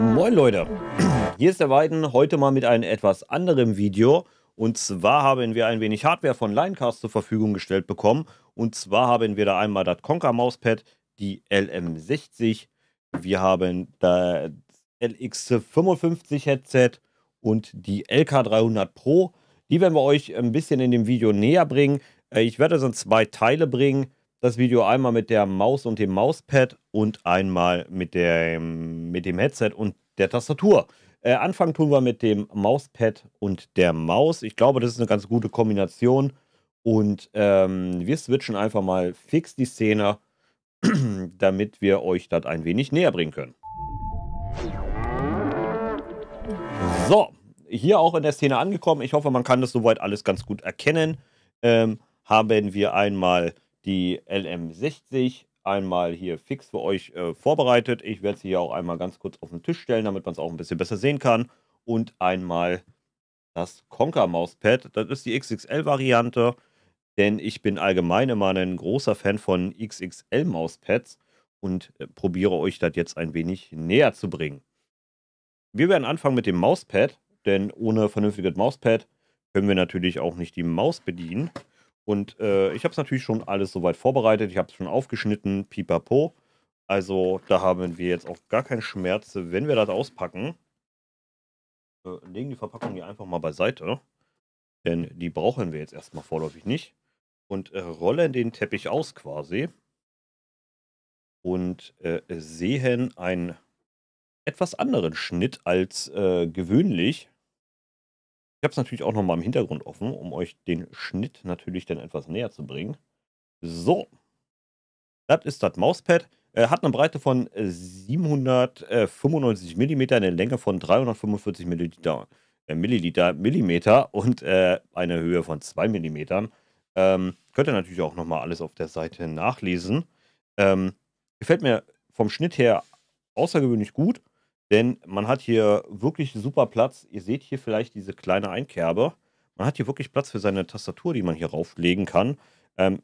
Moin Leute, hier ist der Weiden, heute mal mit einem etwas anderen Video. Und zwar haben wir ein wenig Hardware von Linecast zur Verfügung gestellt bekommen. Und zwar haben wir da einmal das Conker Mauspad, die LM60. Wir haben das LX55 Headset und die LK300 Pro. Die werden wir euch ein bisschen in dem Video näher bringen. Äh, ich werde es in zwei Teile bringen das Video einmal mit der Maus und dem Mauspad und einmal mit, der, mit dem Headset und der Tastatur. Äh, anfangen tun wir mit dem Mauspad und der Maus. Ich glaube, das ist eine ganz gute Kombination. Und ähm, wir switchen einfach mal fix die Szene, damit wir euch das ein wenig näher bringen können. So, hier auch in der Szene angekommen. Ich hoffe, man kann das soweit alles ganz gut erkennen. Ähm, haben wir einmal die LM60 einmal hier fix für euch äh, vorbereitet. Ich werde sie hier auch einmal ganz kurz auf den Tisch stellen, damit man es auch ein bisschen besser sehen kann. Und einmal das Conker Mauspad. Das ist die XXL-Variante, denn ich bin allgemein immer ein großer Fan von XXL-Mauspads und äh, probiere euch das jetzt ein wenig näher zu bringen. Wir werden anfangen mit dem Mauspad, denn ohne vernünftiges Mauspad können wir natürlich auch nicht die Maus bedienen. Und äh, ich habe es natürlich schon alles soweit vorbereitet. Ich habe es schon aufgeschnitten, pipapo. Also da haben wir jetzt auch gar keinen Schmerz, wenn wir das auspacken. Äh, legen die Verpackung hier einfach mal beiseite. Ne? Denn die brauchen wir jetzt erstmal vorläufig nicht. Und äh, rollen den Teppich aus quasi. Und äh, sehen einen etwas anderen Schnitt als äh, gewöhnlich. Ich habe es natürlich auch nochmal im Hintergrund offen, um euch den Schnitt natürlich dann etwas näher zu bringen. So, das ist das Mauspad. Äh, hat eine Breite von 795 äh, mm, eine Länge von 345 Milliliter, äh, Milliliter und eine Höhe von 2 mm. Ähm, könnt ihr natürlich auch nochmal alles auf der Seite nachlesen. Ähm, gefällt mir vom Schnitt her außergewöhnlich gut. Denn man hat hier wirklich super Platz. Ihr seht hier vielleicht diese kleine Einkerbe. Man hat hier wirklich Platz für seine Tastatur, die man hier rauflegen kann. Ähm,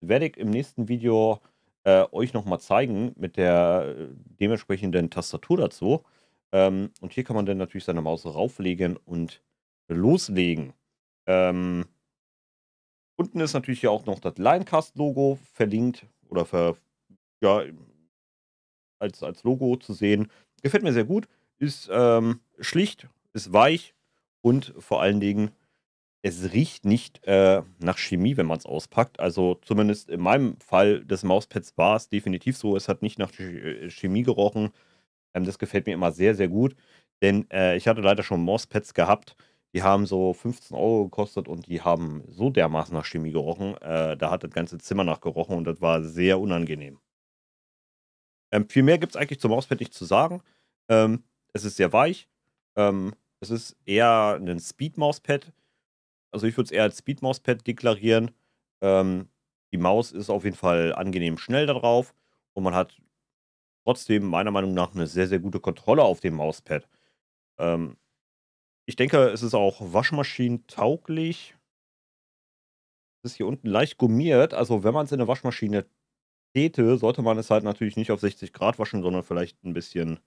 werde ich im nächsten Video äh, euch nochmal zeigen mit der äh, dementsprechenden Tastatur dazu. Ähm, und hier kann man dann natürlich seine Maus rauflegen und loslegen. Ähm, unten ist natürlich hier auch noch das Linecast-Logo verlinkt oder ver, ja, als, als Logo zu sehen. Gefällt mir sehr gut. Ist ähm, schlicht, ist weich und vor allen Dingen, es riecht nicht äh, nach Chemie, wenn man es auspackt. Also zumindest in meinem Fall des Mauspads war es definitiv so. Es hat nicht nach äh, Chemie gerochen. Ähm, das gefällt mir immer sehr, sehr gut. Denn äh, ich hatte leider schon Mauspads gehabt. Die haben so 15 Euro gekostet und die haben so dermaßen nach Chemie gerochen. Äh, da hat das ganze Zimmer nach gerochen und das war sehr unangenehm. Ähm, viel mehr gibt es eigentlich zum Mauspad nicht zu sagen. Ähm, es ist sehr weich. Ähm, es ist eher ein Speed-Mauspad. Also ich würde es eher als Speed-Mauspad deklarieren. Ähm, die Maus ist auf jeden Fall angenehm schnell da drauf und man hat trotzdem meiner Meinung nach eine sehr, sehr gute Kontrolle auf dem Mauspad. Ähm, ich denke, es ist auch waschmaschinentauglich. Es ist hier unten leicht gummiert, also wenn man es in eine Waschmaschine Fete sollte man es halt natürlich nicht auf 60 Grad waschen, sondern vielleicht ein bisschen,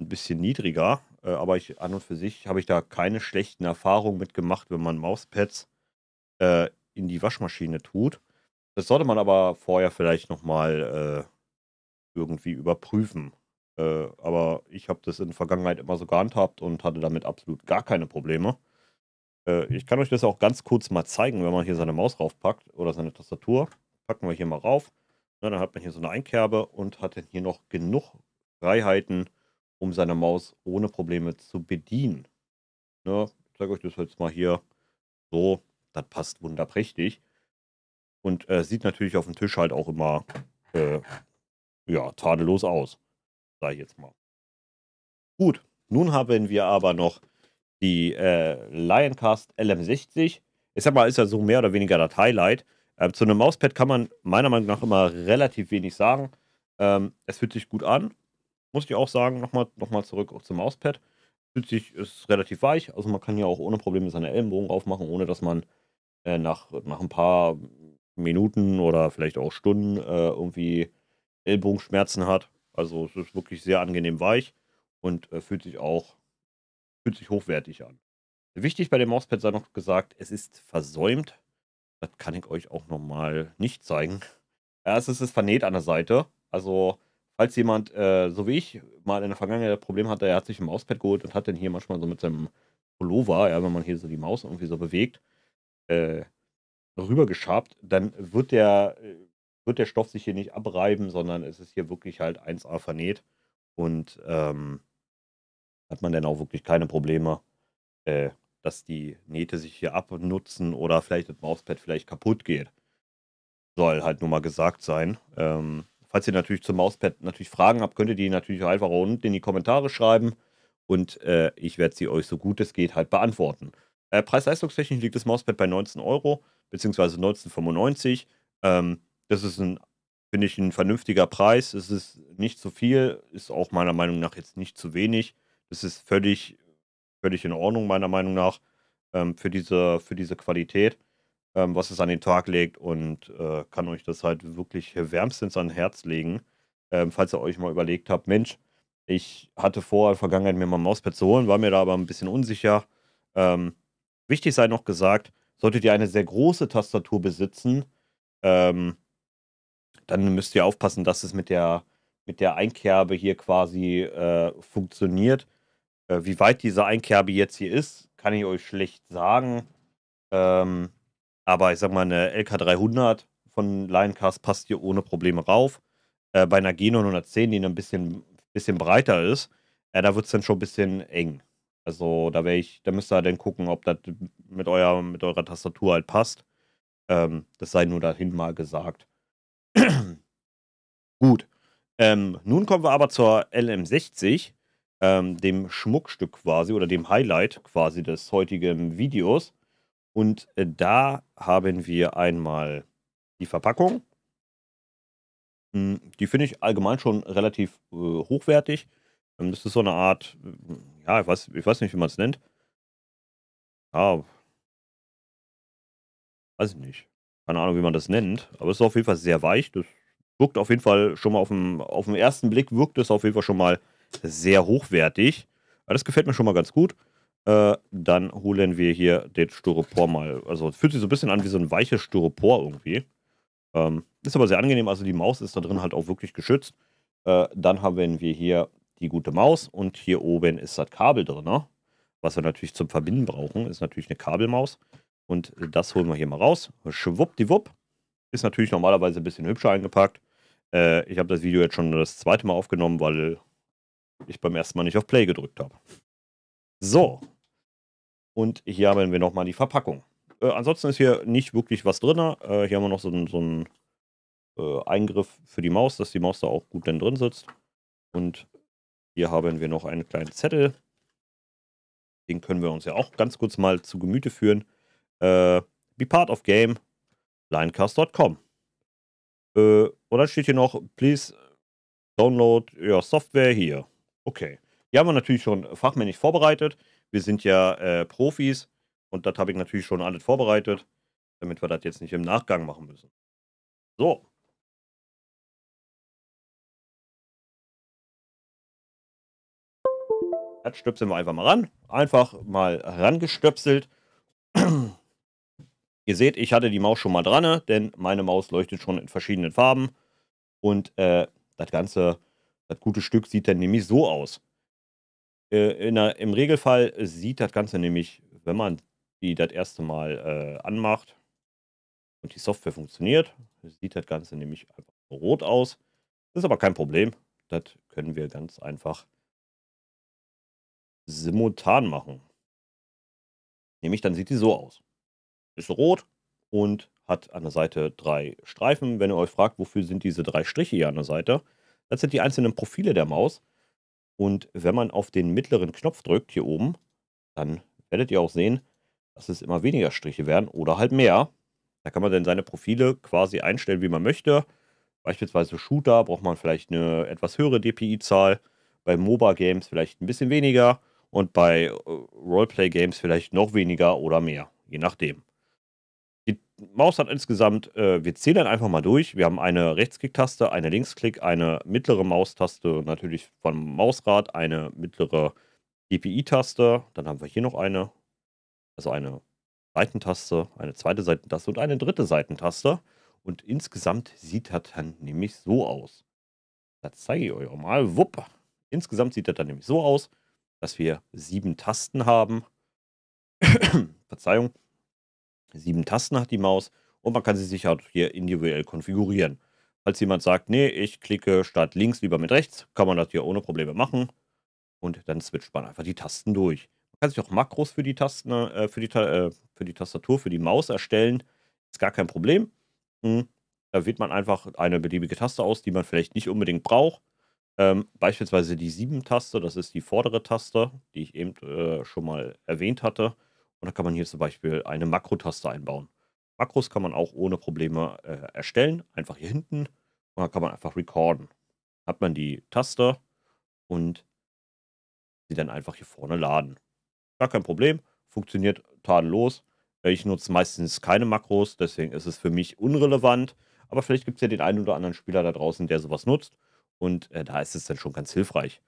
ein bisschen niedriger. Äh, aber ich, an und für sich habe ich da keine schlechten Erfahrungen mit gemacht, wenn man Mauspads äh, in die Waschmaschine tut. Das sollte man aber vorher vielleicht nochmal äh, irgendwie überprüfen. Äh, aber ich habe das in der Vergangenheit immer so gehandhabt und hatte damit absolut gar keine Probleme. Äh, ich kann euch das auch ganz kurz mal zeigen, wenn man hier seine Maus raufpackt oder seine Tastatur. Packen wir hier mal rauf. Na, ne, dann hat man hier so eine Einkerbe und hat dann hier noch genug Freiheiten, um seine Maus ohne Probleme zu bedienen. Na, ne, ich zeige euch das jetzt mal hier so. Das passt wunderprächtig. Und äh, sieht natürlich auf dem Tisch halt auch immer äh, ja, tadellos aus. Sag ich jetzt mal. Gut, nun haben wir aber noch die äh, Lioncast LM60. Ich sag mal, ist ja so mehr oder weniger das Highlight. Äh, zu einem Mauspad kann man meiner Meinung nach immer relativ wenig sagen. Ähm, es fühlt sich gut an, muss ich auch sagen. Nochmal noch mal zurück zum Mauspad. Fühlt sich, ist relativ weich, also man kann ja auch ohne Probleme seine Ellenbogen aufmachen, ohne dass man äh, nach, nach ein paar Minuten oder vielleicht auch Stunden äh, irgendwie Ellbogenschmerzen hat. Also es ist wirklich sehr angenehm weich und äh, fühlt sich auch fühlt sich hochwertig an. Wichtig bei dem Mauspad sei noch gesagt, es ist versäumt, das kann ich euch auch nochmal nicht zeigen. Erstens ist es vernäht an der Seite. Also, falls jemand, äh, so wie ich, mal in der Vergangenheit ein Problem hatte, er hat sich ein Mauspad geholt und hat dann hier manchmal so mit seinem Pullover, ja, wenn man hier so die Maus irgendwie so bewegt, äh, rübergeschabt, dann wird der, äh, wird der Stoff sich hier nicht abreiben, sondern es ist hier wirklich halt 1A vernäht. Und ähm, hat man dann auch wirklich keine Probleme. Äh, dass die Nähte sich hier abnutzen oder vielleicht das Mauspad vielleicht kaputt geht. Soll halt nur mal gesagt sein. Ähm, falls ihr natürlich zum Mauspad natürlich Fragen habt, könnt ihr die natürlich einfach unten in die Kommentare schreiben und äh, ich werde sie euch so gut es geht halt beantworten. Äh, Preis-Leistungstechnisch liegt das Mauspad bei 19 Euro beziehungsweise 19,95. Ähm, das ist ein, finde ich, ein vernünftiger Preis. Es ist nicht zu viel, ist auch meiner Meinung nach jetzt nicht zu wenig. Das ist völlig völlig in Ordnung, meiner Meinung nach, ähm, für, diese, für diese Qualität, ähm, was es an den Tag legt und äh, kann euch das halt wirklich wärmstens an Herz legen. Ähm, falls ihr euch mal überlegt habt, Mensch, ich hatte vor, in der Vergangenheit mir mal ein Mauspad zu holen, war mir da aber ein bisschen unsicher. Ähm, wichtig sei noch gesagt, solltet ihr eine sehr große Tastatur besitzen, ähm, dann müsst ihr aufpassen, dass es mit der, mit der Einkerbe hier quasi äh, funktioniert. Äh, wie weit diese Einkerbe jetzt hier ist, kann ich euch schlecht sagen. Ähm, aber ich sag mal, eine LK300 von Lioncast passt hier ohne Probleme rauf. Äh, bei einer G910, die ein bisschen, bisschen breiter ist, äh, da wird es dann schon ein bisschen eng. Also da wäre ich, da müsst ihr halt dann gucken, ob das mit, mit eurer Tastatur halt passt. Ähm, das sei nur dahin mal gesagt. Gut. Ähm, nun kommen wir aber zur LM60 ähm, dem Schmuckstück quasi oder dem Highlight quasi des heutigen Videos. Und äh, da haben wir einmal die Verpackung. Hm, die finde ich allgemein schon relativ äh, hochwertig. Ähm, das ist so eine Art, äh, ja, ich weiß, ich weiß nicht, wie man es nennt. Ja, weiß ich nicht. Keine Ahnung, wie man das nennt. Aber es ist auf jeden Fall sehr weich. Das wirkt auf jeden Fall schon mal auf dem, auf dem ersten Blick wirkt es auf jeden Fall schon mal sehr hochwertig. Aber das gefällt mir schon mal ganz gut. Äh, dann holen wir hier den Styropor mal. Also fühlt sich so ein bisschen an wie so ein weiches Styropor irgendwie. Ähm, ist aber sehr angenehm. Also die Maus ist da drin halt auch wirklich geschützt. Äh, dann haben wir hier die gute Maus und hier oben ist das Kabel drin. Ne? Was wir natürlich zum Verbinden brauchen, ist natürlich eine Kabelmaus. Und das holen wir hier mal raus. Schwuppdiwupp. Ist natürlich normalerweise ein bisschen hübscher eingepackt. Äh, ich habe das Video jetzt schon das zweite Mal aufgenommen, weil ich beim ersten Mal nicht auf Play gedrückt habe. So. Und hier haben wir nochmal die Verpackung. Äh, ansonsten ist hier nicht wirklich was drin. Äh, hier haben wir noch so, einen äh, Eingriff für die Maus, dass die Maus da auch gut dann drin sitzt. Und hier haben wir noch einen kleinen Zettel. Den können wir uns ja auch ganz kurz mal zu Gemüte führen. Äh, be part of game, linecast.com. Äh, und dann steht hier noch, please download your software here. Okay. Die haben wir natürlich schon fachmännisch vorbereitet. Wir sind ja äh, Profis und das habe ich natürlich schon alles vorbereitet, damit wir das jetzt nicht im Nachgang machen müssen. So. Das stöpseln wir einfach mal ran. Einfach mal herangestöpselt. Ihr seht, ich hatte die Maus schon mal dran, denn meine Maus leuchtet schon in verschiedenen Farben. Und äh, das Ganze das gute Stück sieht dann nämlich so aus. Äh, der, Im Regelfall äh, sieht das Ganze nämlich, wenn man die das erste Mal äh, anmacht und die Software funktioniert, sieht das Ganze nämlich einfach rot aus. Das ist aber kein Problem. Das können wir ganz einfach simultan machen. Nämlich dann sieht die so aus. Ist rot und hat an der Seite drei Streifen. Wenn ihr euch fragt, wofür sind diese drei Striche hier an der Seite, das sind die einzelnen Profile der Maus. Und wenn man auf den mittleren Knopf drückt, hier oben, dann werdet ihr auch sehen, dass es immer weniger Striche werden oder halt mehr. Da kann man dann seine Profile quasi einstellen, wie man möchte. Beispielsweise Shooter braucht man vielleicht eine etwas höhere DPI-Zahl, bei MOBA-Games vielleicht ein bisschen weniger und bei äh, Roleplay-Games vielleicht noch weniger oder mehr, je nachdem. Maus hat insgesamt, äh, wir zählen einfach mal durch. Wir haben eine Rechtsklick-Taste, eine Linksklick, eine mittlere Maustaste, natürlich vom Mausrad, eine mittlere DPI-Taste. Dann haben wir hier noch eine, also eine Seitentaste, eine zweite Seitentaste und eine dritte Seitentaste. Und insgesamt sieht das dann nämlich so aus. Das zeige ich euch auch mal. Wupp. Insgesamt sieht das dann nämlich so aus, dass wir sieben Tasten haben. Verzeihung. Sieben Tasten hat die Maus und man kann sie sich halt hier individuell konfigurieren. Falls jemand sagt, nee, ich klicke statt links lieber mit rechts, kann man das hier ohne Probleme machen. Und dann switcht man einfach die Tasten durch. Man kann sich auch Makros für die, Tasten, äh, für, die, äh, für die Tastatur, für die Maus erstellen. Ist gar kein Problem. Hm. Da wählt man einfach eine beliebige Taste aus, die man vielleicht nicht unbedingt braucht. Ähm, beispielsweise die 7-Taste, das ist die vordere Taste, die ich eben äh, schon mal erwähnt hatte. Und da kann man hier zum Beispiel eine Makrotaste einbauen. Makros kann man auch ohne Probleme äh, erstellen. Einfach hier hinten. Und dann kann man einfach recorden. Hat man die Taste und sie dann einfach hier vorne laden. Gar kein Problem. Funktioniert tadellos. Ich nutze meistens keine Makros, deswegen ist es für mich unrelevant. Aber vielleicht gibt es ja den einen oder anderen Spieler da draußen, der sowas nutzt. Und äh, da ist es dann schon ganz hilfreich.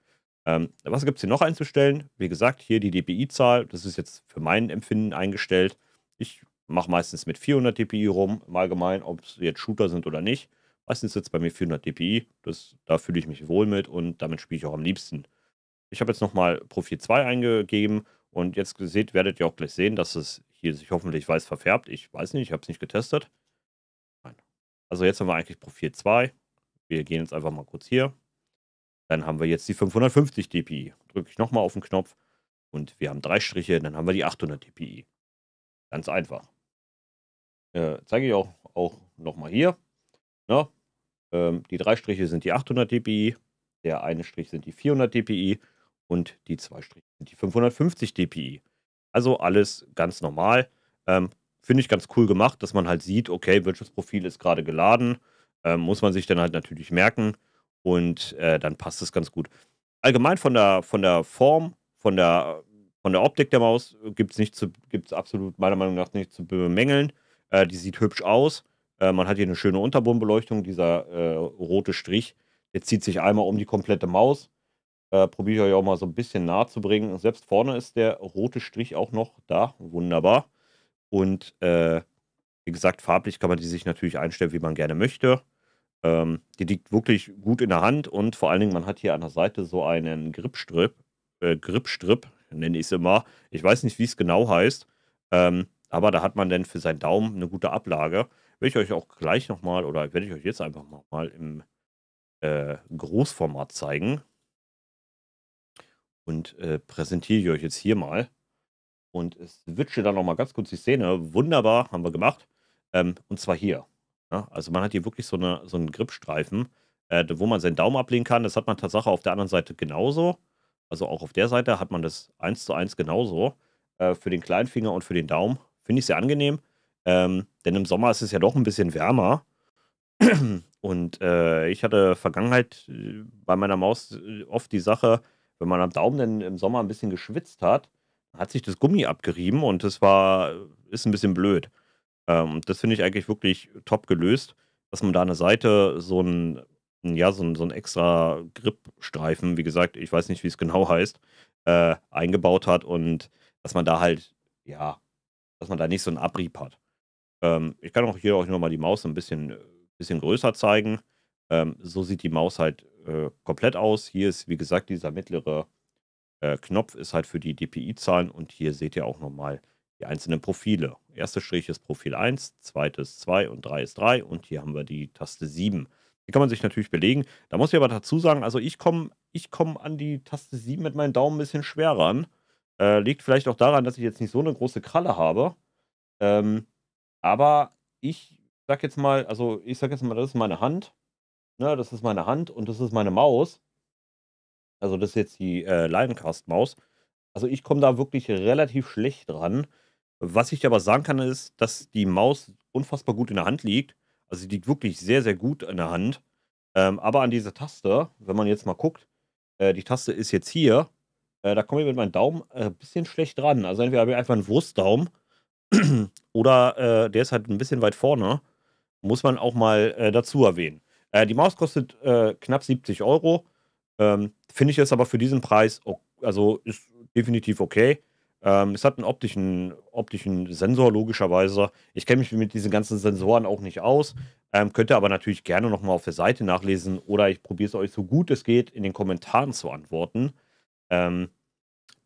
Ähm, was gibt es hier noch einzustellen? Wie gesagt, hier die DPI-Zahl. Das ist jetzt für mein Empfinden eingestellt. Ich mache meistens mit 400 DPI rum, im Allgemeinen, ob es jetzt Shooter sind oder nicht. Meistens sitzt bei mir 400 DPI. Das, da fühle ich mich wohl mit und damit spiele ich auch am liebsten. Ich habe jetzt nochmal Profil 2 eingegeben und jetzt seht, werdet ihr auch gleich sehen, dass es hier sich hoffentlich weiß verfärbt. Ich weiß nicht, ich habe es nicht getestet. Also jetzt haben wir eigentlich Profil 2. Wir gehen jetzt einfach mal kurz hier dann haben wir jetzt die 550 dpi. Drücke ich nochmal auf den Knopf und wir haben drei Striche, dann haben wir die 800 dpi. Ganz einfach. Äh, zeige ich auch, auch nochmal hier. Na, ne? ähm, die drei Striche sind die 800 dpi, der eine Strich sind die 400 dpi und die zwei Striche sind die 550 dpi. Also alles ganz normal. Ähm, Finde ich ganz cool gemacht, dass man halt sieht, okay, welches Profil ist gerade geladen. Ähm, muss man sich dann halt natürlich merken. Und äh, dann passt es ganz gut. Allgemein von der, von der Form, von der, von der Optik der Maus gibt es gibt's absolut meiner Meinung nach nicht zu bemängeln. Äh, die sieht hübsch aus. Äh, man hat hier eine schöne Unterbodenbeleuchtung. Dieser äh, rote Strich, der zieht sich einmal um die komplette Maus. Äh, probiere ich euch auch mal so ein bisschen nahe zu bringen. Selbst vorne ist der rote Strich auch noch da. Wunderbar. Und äh, wie gesagt, farblich kann man die sich natürlich einstellen, wie man gerne möchte. Ähm, die liegt wirklich gut in der Hand und vor allen Dingen, man hat hier an der Seite so einen Gripstrip, äh, Gripstrip nenne ich es immer. Ich weiß nicht, wie es genau heißt, ähm, aber da hat man dann für seinen Daumen eine gute Ablage. Will ich euch auch gleich nochmal oder werde ich euch jetzt einfach nochmal im äh, Großformat zeigen und äh, präsentiere ich euch jetzt hier mal. Und switche dann nochmal ganz kurz die Szene. Wunderbar, haben wir gemacht. Ähm, und zwar hier. Ja, ne? also man hat hier wirklich so, eine, so einen Gripstreifen, äh, wo man seinen Daumen ablegen kann. Das hat man tatsächlich auf der anderen Seite genauso. Also auch auf der Seite hat man das eins zu eins genauso. Äh, für den kleinen Finger und für den Daumen. Finde ich sehr angenehm. Ähm, denn im Sommer ist es ja doch ein bisschen wärmer. Und äh, ich hatte Vergangenheit äh, bei meiner Maus äh, oft die Sache, wenn man am Daumen denn im Sommer ein bisschen geschwitzt hat, hat sich das Gummi abgerieben und das war, ist ein bisschen blöd. Ähm, das finde ich eigentlich wirklich top gelöst, dass man da eine Seite so ein, ja, so ein, so ein extra Gripstreifen, wie gesagt, ich weiß nicht, wie es genau heißt, äh, eingebaut hat und dass man da halt, ja, dass man da nicht so einen Abrieb hat. Ähm, ich kann auch hier auch nochmal die Maus ein bisschen, bisschen größer zeigen. Ähm, so sieht die Maus halt äh, komplett aus. Hier ist, wie gesagt, dieser mittlere äh, Knopf ist halt für die DPI-Zahlen und hier seht ihr auch nochmal mal die einzelnen Profile. Erster Strich ist Profil 1, zweites 2 und 3 ist 3 und hier haben wir die Taste 7. Die kann man sich natürlich belegen. Da muss ich aber dazu sagen, also ich komme ich komm an die Taste 7 mit meinen Daumen ein bisschen schwer ran. Äh, liegt vielleicht auch daran, dass ich jetzt nicht so eine große Kralle habe. Ähm, aber ich sag jetzt mal, also ich sag jetzt mal, das ist meine Hand. Ne, das ist meine Hand und das ist meine Maus. Also das ist jetzt die äh, Lioncast-Maus. Also ich komme da wirklich relativ schlecht dran. Was ich dir aber sagen kann, ist, dass die Maus unfassbar gut in der Hand liegt. Also sie liegt wirklich sehr, sehr gut in der Hand. Ähm, aber an dieser Taste, wenn man jetzt mal guckt, äh, die Taste ist jetzt hier. Äh, da komme ich mit meinem Daumen ein äh, bisschen schlecht dran. Also entweder habe ich einfach einen Wurstdaumen oder äh, der ist halt ein bisschen weit vorne. Muss man auch mal äh, dazu erwähnen. die Maus kostet knapp 70 Euro. Ähm, Finde ich jetzt aber für diesen Preis, also ist definitiv okay. Ähm, es hat einen optischen, optischen Sensor, logischerweise. Ich kenne mich mit diesen ganzen Sensoren auch nicht aus. Ähm, könnt ihr aber natürlich gerne nochmal auf der Seite nachlesen oder ich probiere es euch so gut es geht in den Kommentaren zu antworten. Ähm,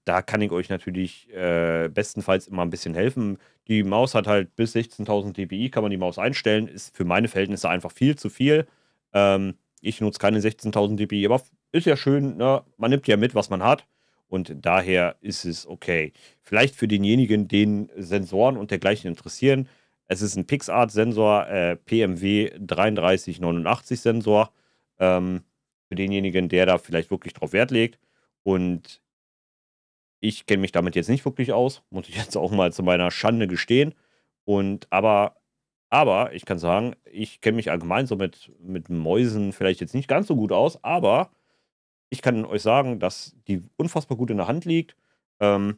da kann ich euch natürlich äh, bestenfalls immer ein bisschen helfen. Die Maus hat halt bis 16.000 dpi, kann man die Maus einstellen. Ist für meine Verhältnisse einfach viel zu viel. Ähm, ich nutze keine 16.000 dpi, aber ist ja schön, ne? man nimmt ja mit, was man hat. Und daher ist es okay. Vielleicht für denjenigen, den Sensoren und dergleichen interessieren. Es ist ein PixArt-Sensor, äh, PMW 3389-Sensor. Ähm, für denjenigen, der da vielleicht wirklich drauf Wert legt. Und ich kenne mich damit jetzt nicht wirklich aus, muss ich jetzt auch mal zu meiner Schande gestehen. Und aber, aber ich kann sagen, ich kenne mich allgemein so mit, mit Mäusen vielleicht jetzt nicht ganz so gut aus, aber ich kann euch sagen, dass die unfassbar gut in der Hand liegt. Ähm,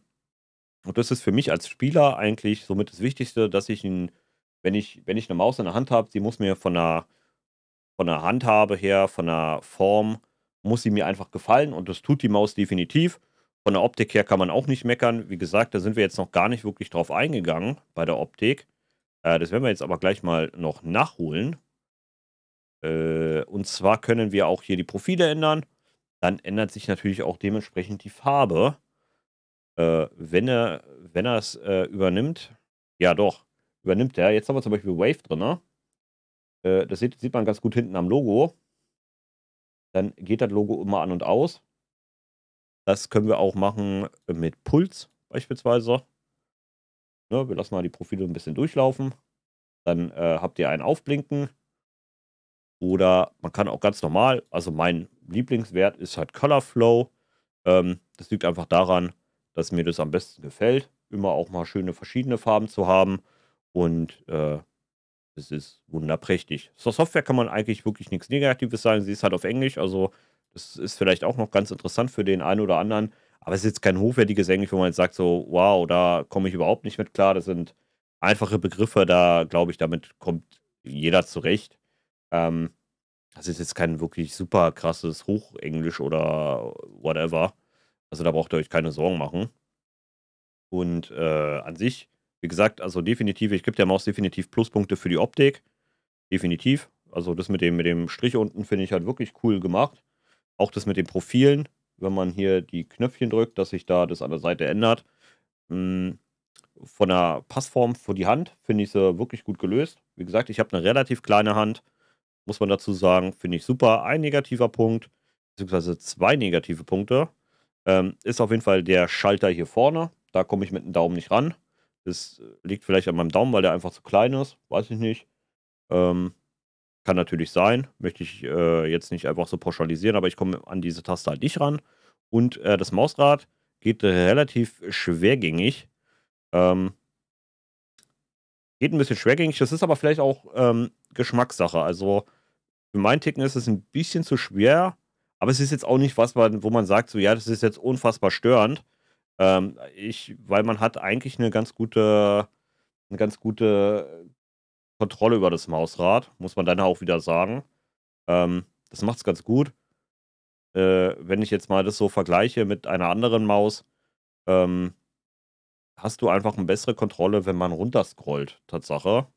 und das ist für mich als Spieler eigentlich somit das Wichtigste, dass ich, ein, wenn ich, wenn ich eine Maus in der Hand habe, sie muss mir von der, von der Handhabe her, von der Form, muss sie mir einfach gefallen und das tut die Maus definitiv. Von der Optik her kann man auch nicht meckern. Wie gesagt, da sind wir jetzt noch gar nicht wirklich drauf eingegangen bei der Optik. Äh, das werden wir jetzt aber gleich mal noch nachholen. Äh, und zwar können wir auch hier die Profile ändern dann ändert sich natürlich auch dementsprechend die Farbe. Äh, wenn er wenn er es äh, übernimmt, ja doch, übernimmt er. Jetzt haben wir zum Beispiel Wave drin. Ne? Äh, das sieht, sieht man ganz gut hinten am Logo. Dann geht das Logo immer an und aus. Das können wir auch machen mit Puls beispielsweise. Ne, wir lassen mal die Profile ein bisschen durchlaufen. Dann äh, habt ihr ein Aufblinken. Oder man kann auch ganz normal, also mein Lieblingswert ist halt Color Flow. Ähm, das liegt einfach daran, dass mir das am besten gefällt, immer auch mal schöne verschiedene Farben zu haben. Und äh, es ist wunderprächtig. Zur Software kann man eigentlich wirklich nichts Negatives sagen. Sie ist halt auf Englisch, also das ist vielleicht auch noch ganz interessant für den einen oder anderen. Aber es ist jetzt kein hochwertiges Englisch, wo man jetzt sagt, so, wow, da komme ich überhaupt nicht mit klar. Das sind einfache Begriffe, da glaube ich, damit kommt jeder zurecht. Ähm, das ist jetzt kein wirklich super krasses Hochenglisch oder whatever. Also da braucht ihr euch keine Sorgen machen. Und äh, an sich, wie gesagt, also definitiv, ich gebe der Maus definitiv Pluspunkte für die Optik. Definitiv. Also das mit dem, mit dem Strich unten finde ich halt wirklich cool gemacht. Auch das mit den Profilen, wenn man hier die Knöpfchen drückt, dass sich da das an der Seite ändert. Hm, von der Passform für die Hand finde ich sie wirklich gut gelöst. Wie gesagt, ich habe eine relativ kleine Hand muss man dazu sagen, finde ich super. Ein negativer Punkt, beziehungsweise zwei negative Punkte, ähm, ist auf jeden Fall der Schalter hier vorne. Da komme ich mit dem Daumen nicht ran. Das liegt vielleicht an meinem Daumen, weil der einfach zu klein ist. Weiß ich nicht. Ähm, kann natürlich sein. Möchte ich äh, jetzt nicht einfach so pauschalisieren, aber ich komme an diese Taste halt nicht ran. Und äh, das Mausrad geht relativ schwergängig. Ähm, geht ein bisschen schwergängig. Das ist aber vielleicht auch ähm, Geschmackssache. Also für mein Ticken ist es ein bisschen zu schwer, aber es ist jetzt auch nicht was, wo man sagt, so ja, das ist jetzt unfassbar störend. Ähm, ich, weil man hat eigentlich eine ganz gute, eine ganz gute Kontrolle über das Mausrad, muss man dann auch wieder sagen. Ähm, das macht es ganz gut. Äh, wenn ich jetzt mal das so vergleiche mit einer anderen Maus, ähm, hast du einfach eine bessere Kontrolle, wenn man runterscrollt, Tatsache,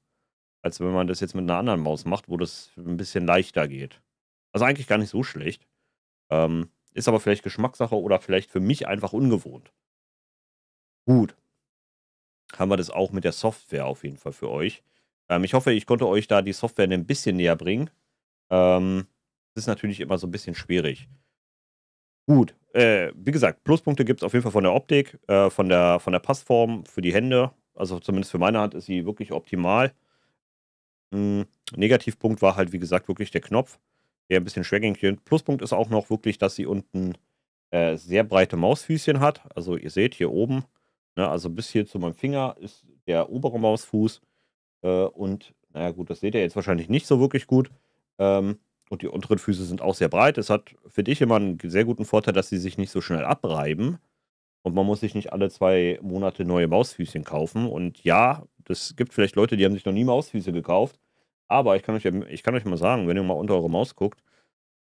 als wenn man das jetzt mit einer anderen Maus macht, wo das ein bisschen leichter geht. Also eigentlich gar nicht so schlecht. Ähm, ist aber vielleicht Geschmackssache oder vielleicht für mich einfach ungewohnt. Gut. Haben wir das auch mit der Software auf jeden Fall für euch. Ähm, ich hoffe, ich konnte euch da die Software ein bisschen näher bringen. Ähm, das ist natürlich immer so ein bisschen schwierig. Gut, äh, wie gesagt, Pluspunkte gibt es auf jeden Fall von der Optik, äh, von, der, von der Passform für die Hände. Also zumindest für meine Hand ist sie wirklich optimal. Hm, Negativpunkt war halt, wie gesagt, wirklich der Knopf, der ein bisschen schwergängig ist. Pluspunkt ist auch noch wirklich, dass sie unten äh, sehr breite Mausfüßchen hat. Also ihr seht hier oben, ne, also bis hier zu meinem Finger ist der obere Mausfuß. Äh, und naja gut, das seht ihr jetzt wahrscheinlich nicht so wirklich gut. Ähm, und die unteren Füße sind auch sehr breit. Es hat, für dich immer einen sehr guten Vorteil, dass sie sich nicht so schnell abreiben. Und man muss sich nicht alle zwei Monate neue Mausfüßchen kaufen. Und ja, das gibt vielleicht Leute, die haben sich noch nie Mausfüße gekauft. Aber ich kann euch, ich kann euch mal sagen, wenn ihr mal unter eure Maus guckt,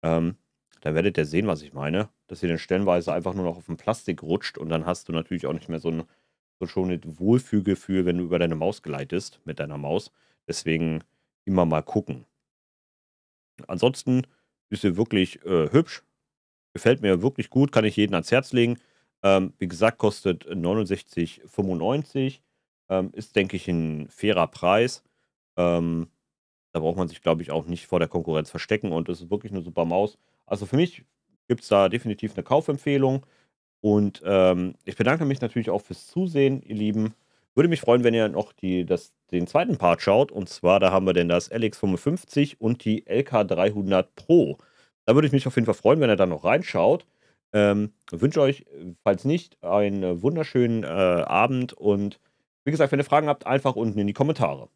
ähm, da werdet ihr sehen, was ich meine. Dass ihr dann stellenweise einfach nur noch auf dem Plastik rutscht und dann hast du natürlich auch nicht mehr so ein, so ein Wohlfühlgefühl, wenn du über deine Maus gleitest mit deiner Maus. Deswegen immer mal gucken. Ansonsten ist sie wirklich äh, hübsch. Gefällt mir wirklich gut, kann ich jedem ans Herz legen. Ähm, wie gesagt, kostet 69,95. Ähm, ist, denke ich, ein fairer Preis. Ähm, da braucht man sich, glaube ich, auch nicht vor der Konkurrenz verstecken und es ist wirklich eine super Maus. Also für mich gibt es da definitiv eine Kaufempfehlung. Und ähm, ich bedanke mich natürlich auch fürs Zusehen, ihr Lieben. Würde mich freuen, wenn ihr noch die, das den zweiten Part schaut. Und zwar, da haben wir denn das LX55 und die LK300 Pro. Da würde ich mich auf jeden Fall freuen, wenn ihr da noch reinschaut. Ähm, wünsche euch, falls nicht, einen wunderschönen äh, Abend und wie gesagt, wenn ihr Fragen habt, einfach unten in die Kommentare.